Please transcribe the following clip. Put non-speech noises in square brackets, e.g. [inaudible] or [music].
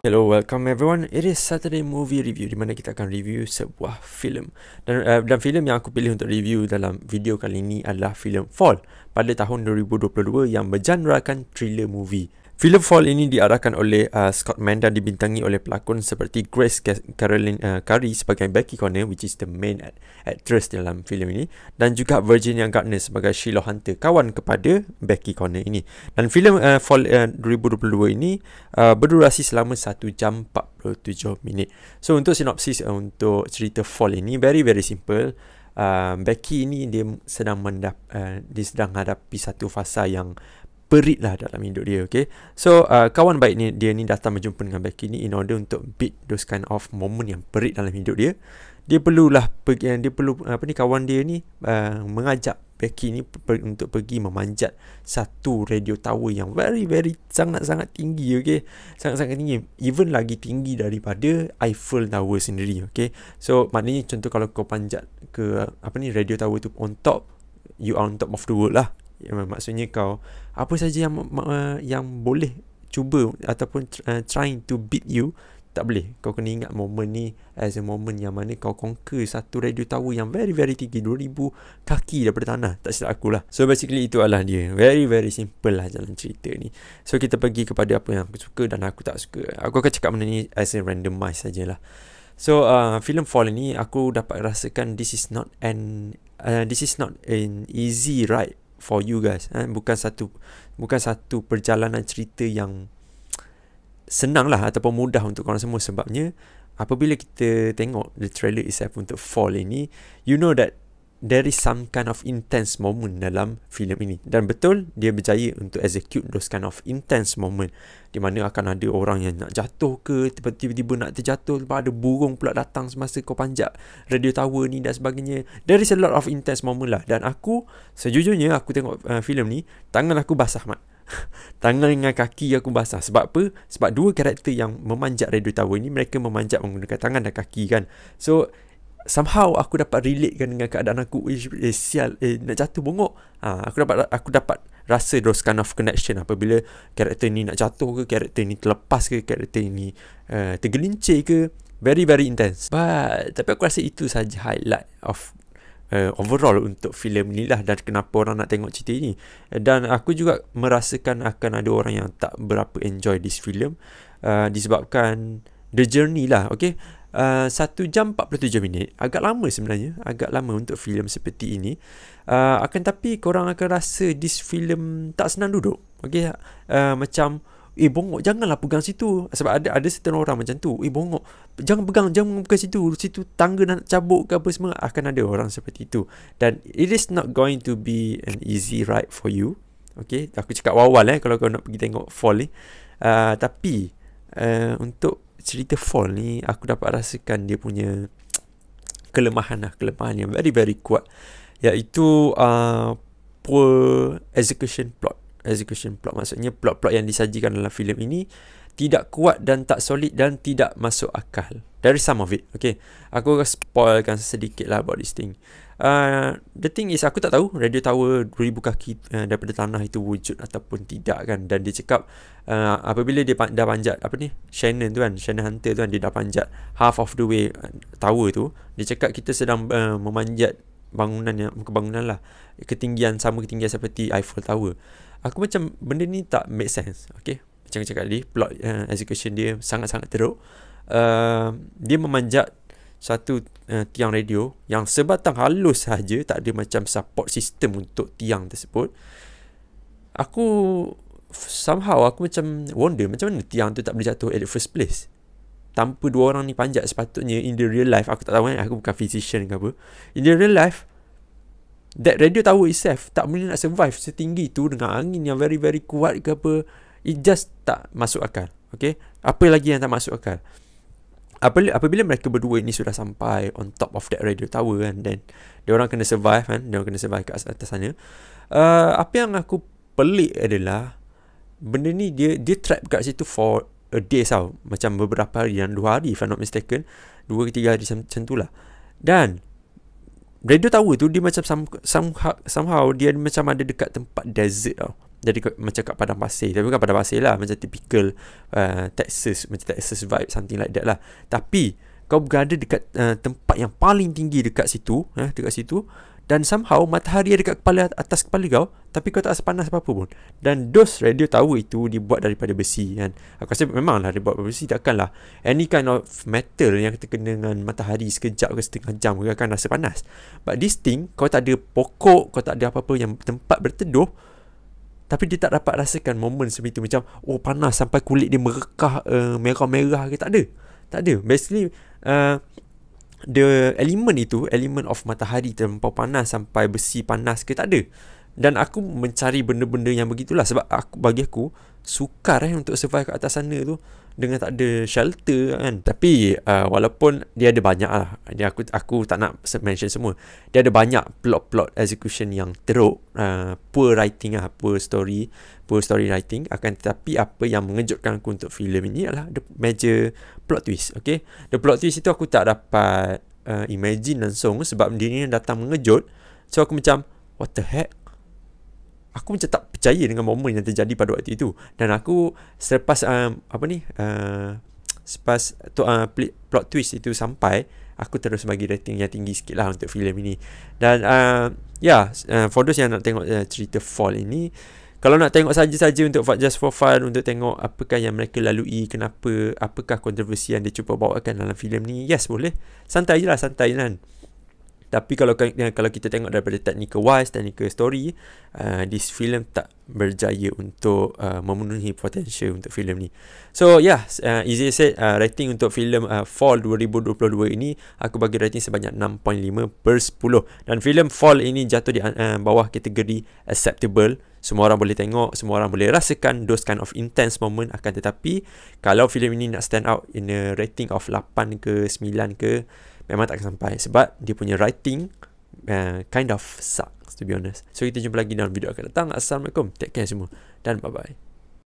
Hello, welcome everyone. It is Saturday movie review di mana kita akan review sebuah filem dan uh, dan filem yang aku pilih untuk review dalam video kali ini adalah filem Fall pada tahun 2022 yang berjanrakan thriller movie. Filem Fall ini diarahkan oleh uh, Scott Mann dan dibintangi oleh pelakon seperti Grace Caroline uh, Curry sebagai Becky Corner which is the main actress dalam filem ini dan juga Virginia Gardner sebagai Sheila Hunter kawan kepada Becky Corner ini. Dan filem uh, Fall uh, 2022 ini uh, berdurasi selama 1 jam 47 minit. So untuk sinopsis uh, untuk cerita Fall ini very very simple. Uh, Becky ini dia sedang mendap, uh, dia sedang hadapi satu fasa yang perit lah dalam hidup dia okay so uh, kawan baik ni dia ni datang berjumpa dengan Becky ni in order untuk beat those kind of moment yang perit dalam hidup dia dia perlulah pergi eh, dia perlu apa ni kawan dia ni uh, mengajak Becky ni per, untuk pergi memanjat satu radio tower yang very very sangat sangat tinggi okey sangat sangat tinggi even lagi tinggi daripada Eiffel Tower sendiri okay? so maknanya contoh kalau kau panjat ke apa ni radio tower tu on top you are on top of the world lah Ya, maksudnya kau apa saja yang yang boleh cuba ataupun uh, trying to beat you tak boleh kau kena ingat momen ni as a moment yang mana kau conquer satu radio tower yang very very tinggi 2000 kaki daripada tanah tak silap aku so basically itu adalah dia very very simple lah jalan cerita ni so kita pergi kepada apa yang aku suka dan aku tak suka aku akan cakap benda ni as a randomize sajalah so uh, film Fallen ni aku dapat rasakan this is not an uh, this is not an easy ride for you guys eh? bukan satu bukan satu perjalanan cerita yang senang lah ataupun mudah untuk korang semua sebabnya apabila kita tengok the trailer itself untuk Fall ini you know that there is some kind of intense moment dalam filem ini dan betul dia berjaya untuk execute those kind of intense moment di mana akan ada orang yang nak jatuh ke tiba-tiba nak terjatuh tiba ada burung pula datang semasa kau panjat radio tower ni dan sebagainya there is a lot of intense moment lah dan aku sejujurnya aku tengok uh, filem ni tangan aku basah mat [laughs] Tangan dengan kaki aku basah Sebab apa? Sebab dua karakter yang memanjat radio tower ni Mereka memanjat menggunakan tangan dan kaki kan So somehow aku dapat relate kan dengan keadaan aku eh, eh sial eh nak jatuh bongok ha, aku dapat aku dapat rasa those kind of connection apabila karakter ni nak jatuh ke karakter ni terlepas ke karakter ni uh, tergelincir ke very very intense but tapi aku rasa itu saja highlight of uh, overall untuk filem ni lah dan kenapa orang nak tengok cerita ni dan aku juga merasakan akan ada orang yang tak berapa enjoy this film uh, disebabkan the journey lah okay 1 uh, jam 47 minit Agak lama sebenarnya Agak lama untuk filem seperti ini uh, Akan tapi korang akan rasa This film tak senang duduk Okay uh, Macam Eh bongok janganlah pegang situ Sebab ada ada certain orang macam tu Eh bongok Jangan pegang Jangan pegang situ Situ tangga nak cabut ke apa semua Akan ada orang seperti itu Dan it is not going to be An easy ride for you Okay Aku cakap awal-awal eh Kalau kau nak pergi tengok fall ni eh. uh, Tapi uh, Untuk cerita Fall ni aku dapat rasakan dia punya [tsk] kelemahan lah kelemahan yang very very kuat iaitu uh, poor execution plot execution plot maksudnya plot-plot yang disajikan dalam filem ini tidak kuat dan tak solid dan tidak masuk akal. There is some of it. Okay. Aku akan spoilkan sedikit lah about this thing. Uh, the thing is, aku tak tahu radio tower ribu kaki uh, daripada tanah itu wujud ataupun tidak kan. Dan dia cakap, uh, apabila dia dah panjat, apa ni? Shannon tu kan, Shannon Hunter tu kan, dia dah panjat half of the way uh, tower tu. Dia cakap kita sedang uh, memanjat bangunan yang, muka bangunan lah. Ketinggian, sama ketinggian seperti Eiffel Tower. Aku macam, benda ni tak make sense. Okay macam cakap tadi plot uh, execution dia sangat-sangat teruk uh, dia memanjat satu uh, tiang radio yang sebatang halus saja tak ada macam support system untuk tiang tersebut aku somehow aku macam wonder macam mana tiang tu tak boleh jatuh at the first place tanpa dua orang ni panjat sepatutnya in the real life aku tak tahu kan aku bukan physician ke apa in the real life that radio tower itself tak boleh nak survive setinggi tu dengan angin yang very very kuat ke apa It just tak masuk akal. Okay. Apa lagi yang tak masuk akal? Apabila, mereka berdua ni sudah sampai on top of that radio tower kan. Then, dia orang kena survive kan. Dia orang kena survive kat atas sana. Uh, apa yang aku pelik adalah benda ni dia dia trap kat situ for a day tau macam beberapa hari dan dua hari if I'm not mistaken dua ke tiga hari macam tu lah dan radio tower tu dia macam somehow, somehow dia macam ada dekat tempat desert tau jadi macam kat padang pasir tapi bukan padang pasir lah macam typical uh, Texas macam Texas vibe something like that lah tapi kau berada dekat uh, tempat yang paling tinggi dekat situ eh, dekat situ dan somehow matahari ada dekat kepala atas kepala kau tapi kau tak rasa panas apa-apa pun dan dos radio tower itu dibuat daripada besi kan aku rasa lah dibuat daripada besi lah. any kind of metal yang terkena dengan matahari sekejap ke setengah jam kau akan rasa panas but this thing kau tak ada pokok kau tak ada apa-apa yang tempat berteduh tapi dia tak dapat rasakan momen sebegitu itu macam oh panas sampai kulit dia merekah uh, merah-merah ke tak ada tak ada basically uh, the element itu element of matahari terlampau panas sampai besi panas ke tak ada dan aku mencari benda-benda yang begitulah sebab aku bagi aku sukar eh untuk survive kat atas sana tu dengan tak ada shelter kan tapi uh, walaupun dia ada banyak lah dia aku aku tak nak mention semua dia ada banyak plot-plot execution yang teruk uh, poor writing lah poor story poor story writing akan tetapi apa yang mengejutkan aku untuk filem ini adalah the major plot twist okay the plot twist itu aku tak dapat uh, imagine langsung sebab dia ni datang mengejut so aku macam what the heck aku macam tak percaya dengan momen yang terjadi pada waktu itu dan aku selepas um, apa ni uh, selepas to, uh, plot twist itu sampai aku terus bagi rating yang tinggi sikit lah untuk filem ini dan uh, ya yeah, uh, for those yang nak tengok uh, cerita Fall ini kalau nak tengok saja-saja untuk just for fun untuk tengok apakah yang mereka lalui kenapa apakah kontroversi yang dia cuba bawakan dalam filem ni yes boleh santai je lah santai kan lah. Tapi kalau kalau kita tengok daripada technical wise, technical story, uh, this film tak berjaya untuk uh, memenuhi potensial untuk film ni. So yeah, uh, easy said, uh, rating untuk film uh, Fall 2022 ini aku bagi rating sebanyak 6.5 per 10 dan film Fall ini jatuh di uh, bawah kategori acceptable. Semua orang boleh tengok, semua orang boleh rasakan those kind of intense moment akan tetapi kalau filem ini nak stand out in a rating of 8 ke 9 ke memang tak akan sampai sebab dia punya writing uh, kind of sucks to be honest. So kita jumpa lagi dalam video akan datang. Assalamualaikum. Take care semua dan bye-bye.